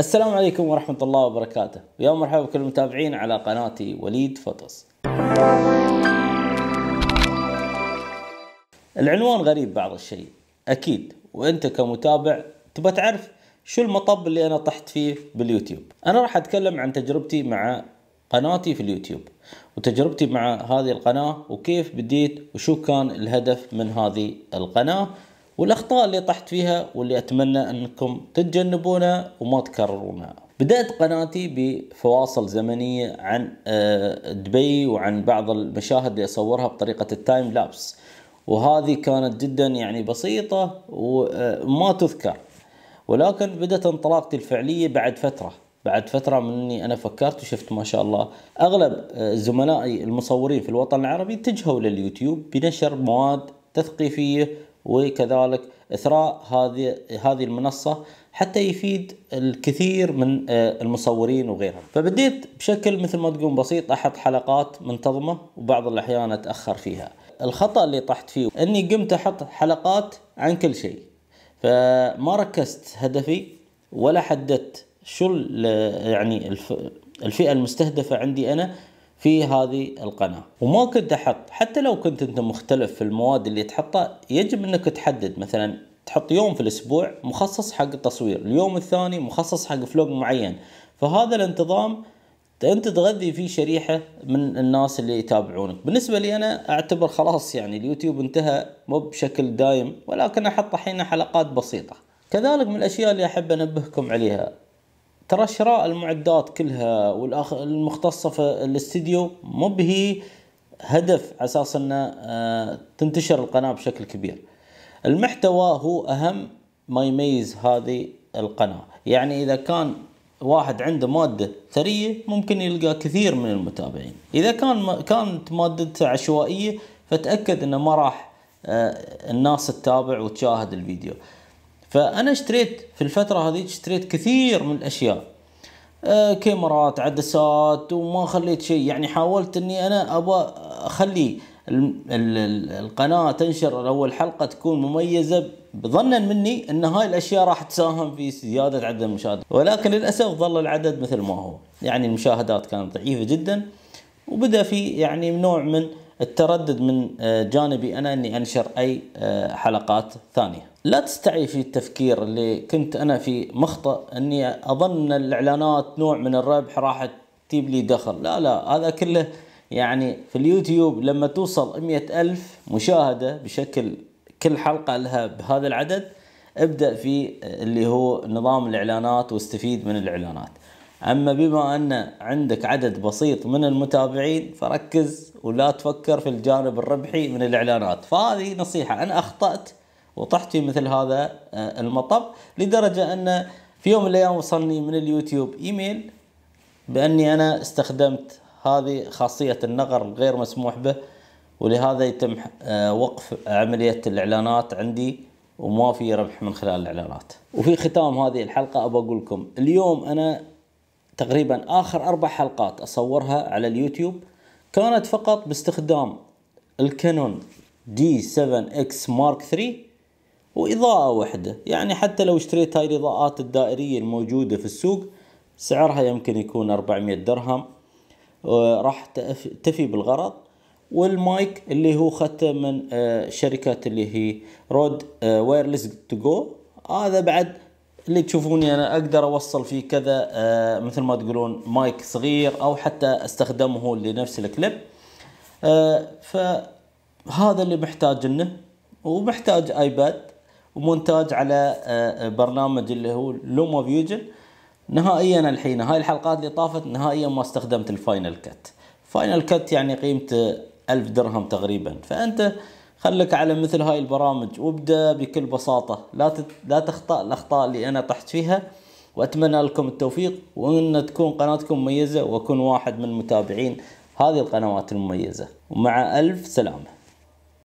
السلام عليكم ورحمة الله وبركاته ويا مرحبا بكل المتابعين على قناتي وليد فطس العنوان غريب بعض الشيء أكيد وأنت كمتابع تبى تعرف شو المطب اللي أنا طحت فيه باليوتيوب أنا راح أتكلم عن تجربتي مع قناتي في اليوتيوب وتجربتي مع هذه القناة وكيف بديت وشو كان الهدف من هذه القناة والاخطاء اللي طحت فيها واللي اتمنى انكم تتجنبونها وما تكررونها بدأت قناتي بفواصل زمنية عن آه، دبي وعن بعض المشاهد اللي أصورها بطريقة التايم لابس وهذه كانت جدا يعني بسيطة وما آه، تذكر ولكن بدأت انطلاقتي الفعلية بعد فترة بعد فترة من اني انا فكرت وشفت ما شاء الله اغلب آه، زملائي المصورين في الوطن العربي اتجهوا لليوتيوب بنشر مواد تثقيفية وكذلك إثراء هذه هذه المنصة حتى يفيد الكثير من آه، المصورين وغيرهم فبديت بشكل مثل ما تقول بسيط أحط حلقات منتظمة وبعض الأحيان أتأخر فيها الخطأ اللي طحت فيه أني قمت أحط حلقات عن كل شيء فما ركزت هدفي ولا حددت شو يعني الفئة المستهدفة عندي أنا في هذه القناة وما كنت أحط حتى لو كنت أنت مختلف في المواد اللي تحطها يجب أنك تحدد مثلا تحط يوم في الأسبوع مخصص حق التصوير اليوم الثاني مخصص حق فلوق معين فهذا الانتظام انت تغذي فيه شريحه من الناس اللي يتابعونك بالنسبه لي انا اعتبر خلاص يعني اليوتيوب انتهى مو بشكل دايم ولكن احط الحين حلقات بسيطه كذلك من الاشياء اللي احب انبهكم عليها ترى شراء المعدات كلها والمختصه في الاستديو مو بهي هدف على اساس انه آه، تنتشر القناه بشكل كبير المحتوى هو اهم ما يميز هذه القناه يعني اذا كان واحد عنده ماده ثريه ممكن يلقى كثير من المتابعين اذا كان كانت مادته عشوائيه فتاكد انه ما راح آه، الناس تتابع وتشاهد الفيديو فانا اشتريت في الفتره هذيك اشتريت كثير من الاشياء أه كاميرات عدسات وما خليت شيء يعني حاولت اني انا ابى اخلي القناه تنشر اول حلقه تكون مميزه ظنا مني ان هاي الاشياء راح تساهم في زياده عدد المشاهدات ولكن للاسف ظل العدد مثل ما هو يعني المشاهدات كانت ضعيفه جدا وبدا في يعني نوع من التردد من آه، جانبي انا اني انشر اي آه، حلقات ثانيه. لا تستعي في التفكير اللي كنت انا في مخطئ اني اظن الاعلانات نوع من الربح راح تجيب لي دخل، لا لا هذا كله يعني في اليوتيوب لما توصل مئة ألف مشاهدة بشكل كل حلقة لها بهذا العدد ابدأ في آه، اللي هو نظام الإعلانات واستفيد من الإعلانات اما بما ان عندك عدد بسيط من المتابعين فركز ولا تفكر في الجانب الربحي من الاعلانات فهذه نصيحه انا اخطات وطحت في مثل هذا آه، المطب لدرجه ان في يوم من الايام وصلني من اليوتيوب ايميل باني انا استخدمت هذه خاصيه النقر الغير مسموح به ولهذا يتم آه، وقف عمليه الاعلانات عندي وما في ربح من خلال الاعلانات. وفي ختام هذه الحلقه ابى اقول لكم اليوم انا تقريبا آخر أربع حلقات أصورها على اليوتيوب كانت فقط باستخدام الكانون دي 7 اكس مارك 3 وإضاءة واحدة يعني حتى لو اشتريت هاي الإضاءات الدائرية الموجودة في السوق سعرها يمكن يكون 400 درهم آه، راح تفي بالغرض والمايك اللي هو خدته من آه، شركة اللي هي رود وايرلس تو جو هذا بعد اللي تشوفوني انا اقدر اوصل فيه كذا آه، مثل ما تقولون مايك صغير او حتى استخدمه لنفس الكليب آه، فهذا اللي محتاج انه ومحتاج ايباد ومونتاج على آه، برنامج اللي هو لوما فيوجن نهائيا الحين هاي الحلقات اللي طافت نهائيا ما استخدمت الفاينل كات فاينل كات يعني قيمته 1000 درهم تقريبا فانت خلك على مثل هاي البرامج وابدأ بكل بساطة لا تت... لا تخطأ الأخطاء اللي أنا طحت فيها وأتمنى لكم التوفيق وأن تكون قناتكم مميزة وأكون واحد من متابعين هذه القنوات المميزة ومع ألف سلامة